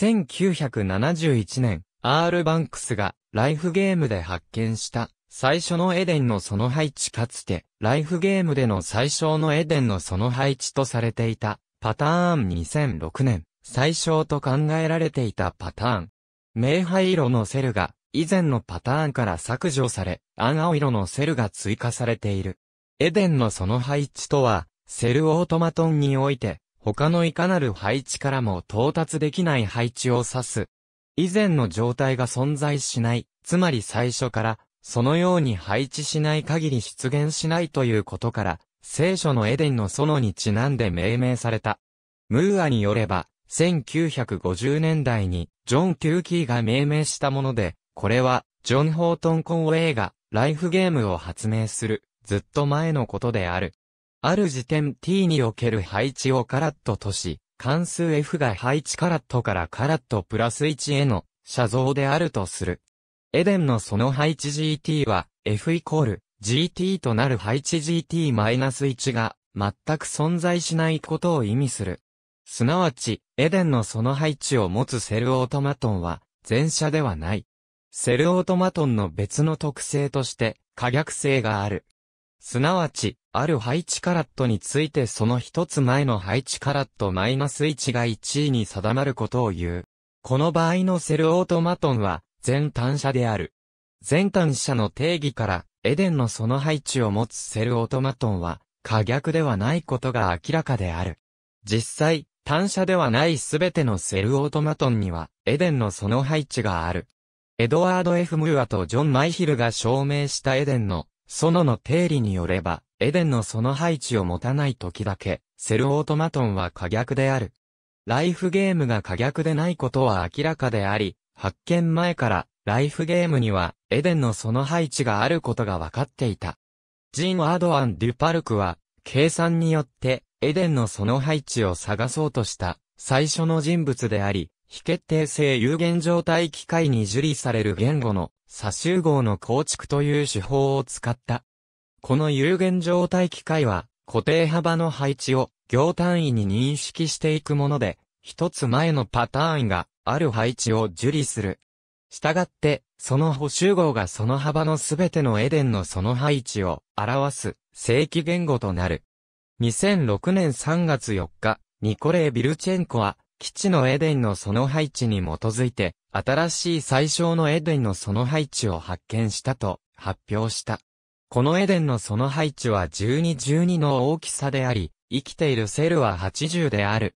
1971年、R. バンクスがライフゲームで発見した最初のエデンのその配置かつて、ライフゲームでの最小のエデンのその配置とされていたパターン2006年、最小と考えられていたパターン。明灰色のセルが以前のパターンから削除され、暗青色のセルが追加されている。エデンのその配置とは、セルオートマトンにおいて、他のいかなる配置からも到達できない配置を指す。以前の状態が存在しない、つまり最初から、そのように配置しない限り出現しないということから、聖書のエデンの園にちなんで命名された。ムーアによれば、1950年代に、ジョン・キューキーが命名したもので、これは、ジョン・ホートン・コンウェイが、ライフゲームを発明する、ずっと前のことである。ある時点 t における配置をカラットとし、関数 f が配置カラットからカラットプラス1への写像であるとする。エデンのその配置 gt は f イコール gt となる配置 gt-1 が全く存在しないことを意味する。すなわち、エデンのその配置を持つセルオートマトンは前者ではない。セルオートマトンの別の特性として可逆性がある。すなわち、ある配置カラットについてその一つ前の配置カラットマイナス1が1位に定まることを言う。この場合のセルオートマトンは、全単車である。全単車の定義から、エデンのその配置を持つセルオートマトンは、可逆ではないことが明らかである。実際、単車ではないすべてのセルオートマトンには、エデンのその配置がある。エドワード・ F・ ムーアとジョン・マイヒルが証明したエデンの園の定理によれば、エデンのその配置を持たない時だけ、セルオートマトンは可逆である。ライフゲームが可逆でないことは明らかであり、発見前から、ライフゲームには、エデンのその配置があることが分かっていた。ジン・アドアン・デュパルクは、計算によって、エデンのその配置を探そうとした、最初の人物であり、非決定性有限状態機械に受理される言語の差集合の構築という手法を使った。この有限状態機械は固定幅の配置を行単位に認識していくもので、一つ前のパターンがある配置を受理する。したがって、その補集合がその幅のすべてのエデンのその配置を表す正規言語となる。2006年3月4日、ニコレイ・ビルチェンコは基地のエデンのその配置に基づいて、新しい最小のエデンのその配置を発見したと発表した。このエデンのその配置は1212の大きさであり、生きているセルは80である。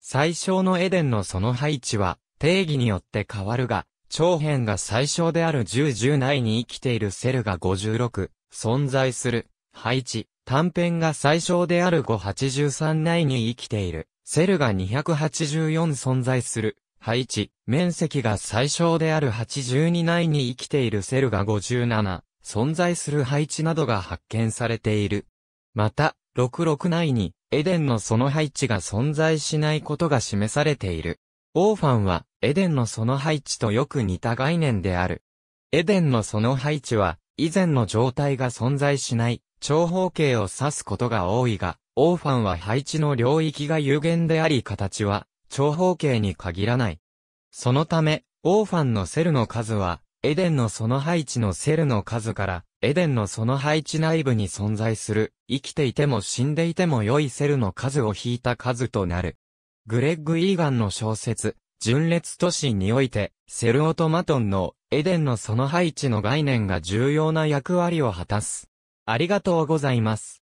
最小のエデンのその配置は、定義によって変わるが、長辺が最小である1010内に生きているセルが56、存在する、配置、短辺が最小である583内に生きている。セルが284存在する、配置、面積が最小である82内に生きているセルが57、存在する配置などが発見されている。また、66内に、エデンのその配置が存在しないことが示されている。オーファンは、エデンのその配置とよく似た概念である。エデンのその配置は、以前の状態が存在しない、長方形を指すことが多いが、オーファンは配置の領域が有限であり形は長方形に限らない。そのため、オーファンのセルの数は、エデンのその配置のセルの数から、エデンのその配置内部に存在する、生きていても死んでいても良いセルの数を引いた数となる。グレッグ・イーガンの小説、純烈都市において、セルオトマトンの、エデンのその配置の概念が重要な役割を果たす。ありがとうございます。